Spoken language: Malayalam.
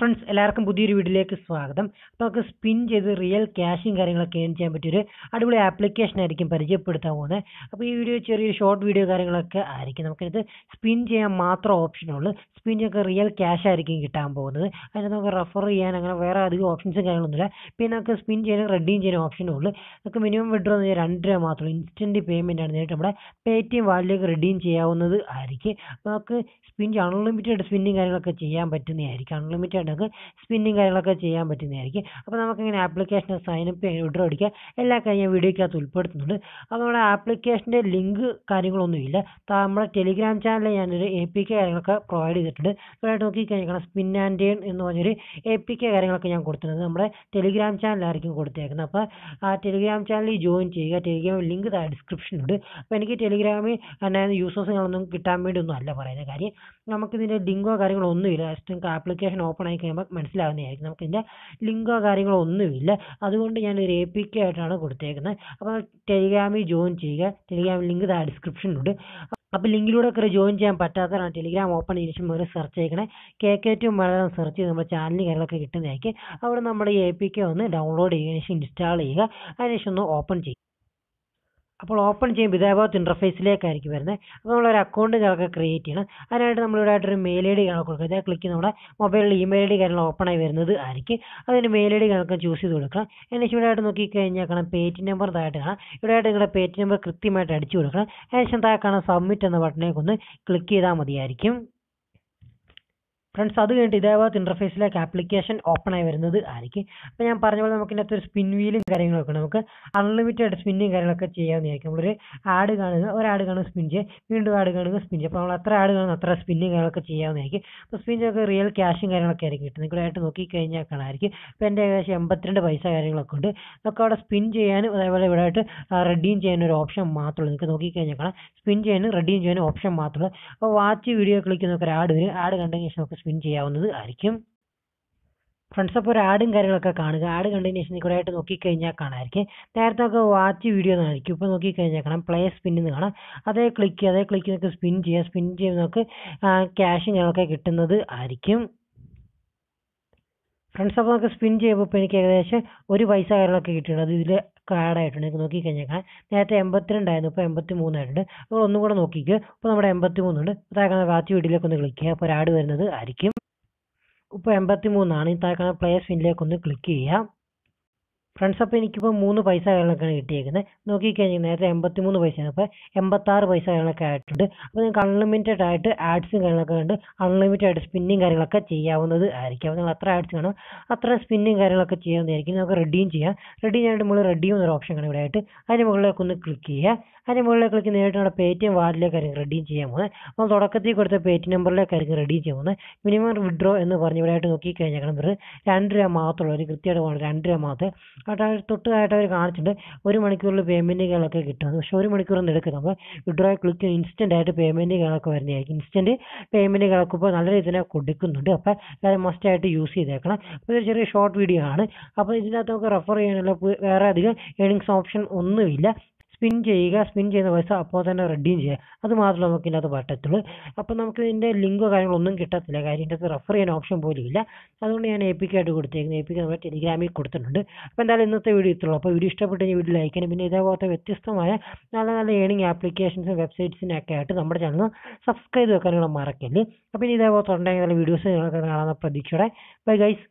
ഫ്രണ്ട്സ് എല്ലാവർക്കും പുതിയൊരു വീഡിയോയിലേക്ക് സ്വാഗതം അപ്പോൾ നമുക്ക് സ്പിൻ ചെയ്ത് റിയൽ ക്യാഷും കാര്യങ്ങളൊക്കെ ഏൺ ചെയ്യാൻ പറ്റിയൊരു അടിപൊളി ആപ്ലിക്കേഷൻ ആയിരിക്കും പരിചയപ്പെടുത്താൻ പോകുന്നത് അപ്പോൾ ഈ വീഡിയോ ചെറിയൊരു ഷോർട്ട് വീഡിയോ കാര്യങ്ങളൊക്കെ ആയിരിക്കും നമുക്കിത് സ്പിൻ ചെയ്യാൻ മാത്രം ഓപ്ഷനുള്ളൂ സ്പിൻ ചെയ്യൊക്കെ റിയൽ ക്യാഷ് ആയിരിക്കും കിട്ടാൻ പോകുന്നത് അതിനകത്ത് നമുക്ക് റെഫർ ചെയ്യാൻ അങ്ങനെ വേറെ അധികം ഓപ്ഷൻസും കാര്യങ്ങളൊന്നുമില്ല പിന്നെ നമുക്ക് സ്പിൻ ചെയ്യാനും റെഡീം ചെയ്യാൻ ഓപ്ഷനും ഉള്ളു നമുക്ക് മിനിമം വിഡ്രോ എന്ന് പറഞ്ഞാൽ രണ്ട് രൂപ മാത്രമേ ഇൻസ്റ്റൻറ്റ് പേയ്മെൻ്റ് ആണ് നേരിട്ട് നമ്മുടെ പേ ടി എം വാലിലേക്ക് റെഡീം ചെയ്യാവുന്നത് ആയിരിക്കും നമുക്ക് സ്പിൻ അൺലിമിറ്റഡ് സ്പിന്നിങ് കാര്യങ്ങളൊക്കെ ചെയ്യാൻ പറ്റുന്നതായിരിക്കും അൺലിമിറ്റഡ് നമുക്ക് സ്പിന്നിങ് കാര്യങ്ങളൊക്കെ ചെയ്യാൻ പറ്റുന്നതായിരിക്കും അപ്പോൾ നമുക്ക് ഇങ്ങനെ ആപ്ലിക്കേഷൻ സൈനപ്പ് ചെയ്യാൻ വിഡ്രോ അടിക്കുക എല്ലാ കാര്യം വീഡിയോയ്ക്കകത്ത് ഉൾപ്പെടുത്തുന്നുണ്ട് അപ്പോൾ നമ്മുടെ ആപ്ലിക്കേഷൻ്റെ ലിങ്ക് കാര്യങ്ങളൊന്നുമില്ല നമ്മുടെ ടെലിഗ്രാം ചാനലിൽ ഞാനൊരു എ പി കെ കാര്യങ്ങളൊക്കെ പ്രൊവൈഡ് ചെയ്തിട്ടുണ്ട് നോക്കി നോക്കിക്കഴിഞ്ഞാൽ സ്പിൻ ആൻഡ് ഏൺ എന്ന് പറഞ്ഞൊരു എ പി കെ കാര്യങ്ങളൊക്കെ ഞാൻ കൊടുത്തിട്ടുണ്ട് നമ്മുടെ ടെലിഗ്രാം ചാനലായിരിക്കും കൊടുത്തേക്കുന്നത് അപ്പോൾ ആ ടെലിഗ്രാം ചാനലിൽ ജോയിൻ ചെയ്യുക ടെലിഗ്രാം ലിങ്ക് ഡിസ്ക്രിപ്ഷനുണ്ട് അപ്പോൾ എനിക്ക് ടെലിഗ്രാമിൽ അതായത് യൂസേഴ്സുകളൊന്നും കിട്ടാൻ വേണ്ടി ഒന്നും അല്ല പറയുന്നത് കാര്യം നമുക്കിതിൻ്റെ ലിങ്കോ കാര്യങ്ങളോ ഒന്നുമില്ല ജസ്റ്റ് നിങ്ങൾക്ക് ആപ്ലിക്കേഷൻ ഓപ്പൺ ആയി കഴിയുമ്പോൾ മനസ്സിലാവുന്നതായിരിക്കും നമുക്കിതിൻ്റെ ലിങ്കോ കാര്യങ്ങളോ ഒന്നുമില്ല അതുകൊണ്ട് ഒരു എ പി കെ ആയിട്ടാണ് കൊടുത്തേക്കുന്നത് അപ്പോൾ ടെലിഗ്രാമിൽ ജോയിൻ ചെയ്യുക ടെലിഗ്രാം ലിങ്ക് താ ഡിസ്ക്രിപ്ഷനിലുണ്ട് അപ്പോൾ ലിങ്കിലൂടെ കയറി ജോയിൻ ചെയ്യാൻ പറ്റാത്തതാണ് ടെലിഗ്രാം ഓപ്പൺ ചെയ്തിന് ശേഷം ഒരു സെർച്ച് ചെയ്യണേ K K T Malayalam search ചെയ്ത് നമ്മുടെ ചാനലിൽ കാര്യങ്ങളൊക്കെ കിട്ടുന്നതായിരിക്കും അവിടെ നമ്മുടെ എ പി കെ ഒന്ന് ഡൗൺലോഡ് ചെയ്യുക ശേഷം ഇൻസ്റ്റാൾ ചെയ്യുക അതിനുശേഷം ഒന്ന് ഓപ്പൺ ചെയ്യുക അപ്പോൾ ഓപ്പൺ ചെയ്യുമ്പോൾ ഇതേപോലത്തെ ഇൻ്റർഫേസിലേക്കായിരിക്കും വരുന്നത് അപ്പോൾ നമ്മളൊരു അക്കൗണ്ട് കാര്യമൊക്കെ ക്രിയേറ്റ് ചെയ്യണം അതിനായിട്ട് നമ്മളിവിടെ ആയിട്ടൊരു മെയിൽ ഐ ഡി കാണാൻ കൊടുക്കുക ഇതേ ക്ലിക്ക് നമ്മുടെ മൊബൈലിൽ ഇമെയിൽ ഐ ഡി കാര്യങ്ങൾ ഓപ്പൺ ആയി വരുന്നത് ആയിരിക്കും അതിന് മെയിൽ ഐ ഡി കാര്യങ്ങൾ ചൂസ് ചെയ്ത് കൊടുക്കണം എന്നിട്ട് ഇവിടെ ആയിട്ട് നോക്കിക്കഴിഞ്ഞാൽ കാണാം നമ്പർ ഇതായിട്ട് കാണാം ഇവിടെ ആയിട്ട് നിങ്ങളുടെ പേറ്റ് നമ്പർ കൃത്യമായിട്ട് അടിച്ചു കൊടുക്കണം അതിനുശേഷം താഴെ കാണാം സബ്മിറ്റ് എന്ന ബട്ടണേക്ക് ഒന്ന് ക്ലിക്ക് ചെയ്താൽ മതിയായിരിക്കും ഫ്രണ്ട്സ് അത് കഴിഞ്ഞിട്ട് ഇതേപോലത്തെ ഇൻ്റർഫേസിലേക്ക് ആപ്ലിക്കേഷൻ ഓപ്പൺ ആയി വരുന്നത് ആയിരിക്കും അപ്പോൾ ഞാൻ പറഞ്ഞ പോലെ നമുക്ക് ഇതിനകത്ത് ഒരു സ്പിൻ വീലും കാര്യങ്ങളൊക്കെ നമുക്ക് അൺലിമിറ്റഡ് സ്പിന്നിങ് കാര്യങ്ങളൊക്കെ ചെയ്യാമെന്നായിരിക്കും നമ്മളൊരു ആഡ് കാണുക ഒരു ആഡ് കാണുക സ്പിൻ ചെയ്യുക വീണ്ടും ആഡ് കാണുക സ്പിൻ ചെയ്യുക അപ്പോൾ നമ്മൾ എത്ര ആഡ് കാണുന്ന അത്ര സ്പിന്നിങ് കാര്യങ്ങളൊക്കെ ചെയ്യാവുന്നതായിരിക്കും അപ്പോൾ സ്പിൻ ഒക്കെ റിയൽ ക്യാഷും കാര്യങ്ങളൊക്കെ ആയിരിക്കും കിട്ടും നിങ്ങളായിട്ട് നോക്കിക്കഴിഞ്ഞാൽ കാണാമായിരിക്കും ഇപ്പോൾ എൻ്റെ ഏകദേശം എൺപത്തിരണ്ട് പൈസ കാര്യങ്ങളൊക്കെ ഉണ്ട് നമുക്ക് അവിടെ സ്പിൻ ചെയ്യാനും അതേപോലെ ഇവിടെ ആയിട്ട് റെഡീം ചെയ്യാൻ ഒരു ഓപ്ഷൻ മാത്രമേ നിങ്ങൾക്ക് നോക്കിക്കഴിഞ്ഞാൽ കാണാം സ്പിൻ ചെയ്യാനും റെഡീം ചെയ്യാനും ഓപ്ഷൻ മാത്രമേ അപ്പോൾ വാച്ച് വീഡിയോ ക്ലിക്ക് ചെയ്യുന്ന ഒരു ആഡ് വരും ആഡ് കണ്ടതിന് ശേഷം നമുക്ക് വിൻ ചെയ്യാവുന്നത് ആയിരിക്കും ഫ്രണ്ട്സ് അപ്പോൾ ഒരു ആടും കാര്യങ്ങളൊക്കെ കാണുക ആട് കണ്ടതിന് ശേഷം കുറേ ആയിട്ട് നോക്കിക്കഴിഞ്ഞാൽ കാണാമായിരിക്കും നേരത്തെ ഒക്കെ വാച്ച് വീഡിയോ എന്നായിരിക്കും ഇപ്പോൾ നോക്കിക്കഴിഞ്ഞാൽ കാണാം പ്ലേ സ്പിൻ എന്ന് കാണാം അതേ ക്ലിക്ക് അതേ ക്ലിക്ക് നിങ്ങൾക്ക് സ്പിൻ ചെയ്യാം സ്പിൻ ചെയ്യുമ്പോൾ നമുക്ക് ക്യാഷ് ഞങ്ങൾക്ക് കിട്ടുന്നത് ആയിരിക്കും ഫ്രണ്ട്സ് അപ്പോൾ നമുക്ക് സ്പിൻ ചെയ്യുമ്പോൾ ഇപ്പോൾ എനിക്ക് ഏകദേശം ഒരു പൈസ കാര്യങ്ങളൊക്കെ കിട്ടിയിട്ടുണ്ട് അത് ഇതിൽ കാടായിട്ടുണ്ട് നിങ്ങൾക്ക് നോക്കിക്കഴിഞ്ഞേക്കാം നേരത്തെ എൺപത്തിരണ്ടായിരുന്നു ഇപ്പോൾ എൺപത്തി മൂന്നായിട്ടുണ്ട് അപ്പോൾ ഒന്നും കൂടെ നോക്കിക്കുക ഇപ്പോൾ നമ്മുടെ എൺപത്തി മൂന്നുണ്ട് താഴെ വാച്ച് വീഡിയോയിലേക്ക് ഒന്ന് ക്ലിക്ക് ചെയ്യുക അപ്പോൾ ഒരു ആഡ് വരുന്നത് ആയിരിക്കും ഇപ്പോൾ എൺപത്തി മൂന്നാണ് ഈ താഴെ പ്ലേസ് ഫിന്നിലേക്ക് ഒന്ന് ക്ലിക്ക് ചെയ്യുക ഫ്രണ്ട്സ് അപ്പോൾ എനിക്കിപ്പോൾ മൂന്ന് പൈസ അയാളൊക്കെയാണ് കിട്ടിയേക്കുന്നത് നോക്കിക്കഴിഞ്ഞാൽ നേരത്തെ എൺപത്തി മൂന്ന് പൈസയാണ് അപ്പോൾ എൺപത്താറ് പൈസ അയാളൊക്കെ ആയിട്ടുണ്ട് അപ്പോൾ നിങ്ങൾക്ക് അൺലിമിറ്റഡ് ആയിട്ട് ആഡ്സും കാര്യങ്ങളൊക്കെ ഉണ്ട് അൺലിമിറ്റഡ് ആയിട്ട് സ്പിന്നിങ് കാര്യങ്ങളൊക്കെ ചെയ്യാവുന്നത് ആയിരിക്കും അപ്പോൾ നിങ്ങൾ അത്ര ആഡ്സ് കാണും അത്ര സ്പിന്നിങ് കാര്യങ്ങളൊക്കെ ചെയ്യാവുന്നതായിരിക്കും നിങ്ങൾക്ക് റെഡിയും ചെയ്യാം റെഡി ചെയ്യാനായിട്ട് മുകളിൽ റെഡി എന്നൊരു ഓപ്ഷൻ കാണും ഇവിടെ ആയിട്ട് അതിന് മുകളിലേക്ക് ഒന്ന് ക്ലിക്ക് ചെയ്യുക അതിന് മുകളിലേക്ക് ക്ലിക്ക് നേരിട്ട് നമ്മുടെ പേറ്റിഎം ആയിരിക്കും റെഡീം ചെയ്യാൻ പോകുന്നത് അപ്പോൾ തുടക്കത്തിൽ കൊടുത്ത നമ്പറിലേക്ക് ആയിരിക്കും റെഡീം ചെയ്യാൻ പോകുന്നത് മിനിമം വിഡ്രോ എന്ന് പറഞ്ഞ് ഇവിടെ ആയിട്ട് കഴിഞ്ഞാൽ നമ്പർ രണ്ട് രൂപ മാത്രമുള്ള ഒരു കൃത്യമായിട്ട് പോകണം രണ്ട് രൂപ മാത്രമേ തൊട്ട് തൊട്ടതായിട്ട് അവർ കാണിച്ചിട്ടുണ്ട് ഒരു മണിക്കൂറിൽ പേയ്മെൻറ്റ് കാര്യങ്ങളൊക്കെ കിട്ടും പക്ഷെ ഒരു മണിക്കൂറൊന്നും എടുക്കും നമ്മൾ വിഡ്രോ ക്ലിക്ക് ഇൻസ്റ്റൻ്റ് ആയിട്ട് പേയ്മെൻറ്റ് കാര്യങ്ങളൊക്കെ വരുന്നതായിരിക്കും ഇൻസ്റ്റൻറ്റ് പേയ്മെൻറ്റ് കാര്യങ്ങളൊക്കെ നല്ല രീതിയിൽ തന്നെ കൊടുക്കുന്നുണ്ട് അപ്പോൾ എല്ലാവരും ആയിട്ട് യൂസ് ചെയ്തേക്കണം അപ്പോൾ ഒരു ചെറിയ ഷോർട്ട് വീഡിയോ ആണ് അപ്പോൾ ഇതിനകത്ത് നമുക്ക് റെഫർ ചെയ്യാനുള്ള വേറെ അധികം ഏണിങ്സ് ഓപ്ഷൻ ഒന്നുമില്ല സ്പിൻ ചെയ്യുക സ്പിൻ ചെയ്യുന്ന പൈസ അപ്പോൾ തന്നെ റെഡീം ചെയ്യുക അത് മാത്രമേ നമുക്ക് ഇതിനകത്ത് പറ്റത്തുള്ളൂ അപ്പോൾ നമുക്ക് ഇതിൻ്റെ ലിങ്കോ കാര്യങ്ങളൊന്നും കിട്ടത്തില്ല കാര്യം ഇതിൻ്റെ റെഫർ ചെയ്യാൻ ഓപ്ഷൻ പോലും ഇല്ല അതുകൊണ്ട് ഞാൻ എ പി ആയിട്ട് കൊടുത്തേക്കുന്നത് എ പി നമ്മുടെ ടെലിഗ്രാമിൽ കൊടുത്തിട്ടുണ്ട് അപ്പോൾ എന്തായാലും ഇന്നത്തെ വീഡിയോ ഇത്രയുള്ളൂ അപ്പോൾ വീഡിയോ ഇഷ്ടപ്പെട്ട് വീഡിയോ ലൈക്ക് ചെയ്യണം പിന്നെ ഇതേപോലത്തെ വ്യത്യസ്തമായ നല്ല നല്ല ഏണിംഗ് ആപ്ലിക്കേഷൻസും ഒക്കെ ആയിട്ട് നമ്മുടെ ചാനൽ സബ്സ്ക്രൈബ് വെക്കാൻ നിങ്ങൾ മറക്കല്ലേ അപ്പോൾ ഇനി ഇതേപോലത്തെ ഉണ്ടെങ്കിൽ വീഡിയോസ് നിങ്ങൾക്ക് കാണാൻ പ്രതീക്ഷയുടെ ബൈ ഗൈസ്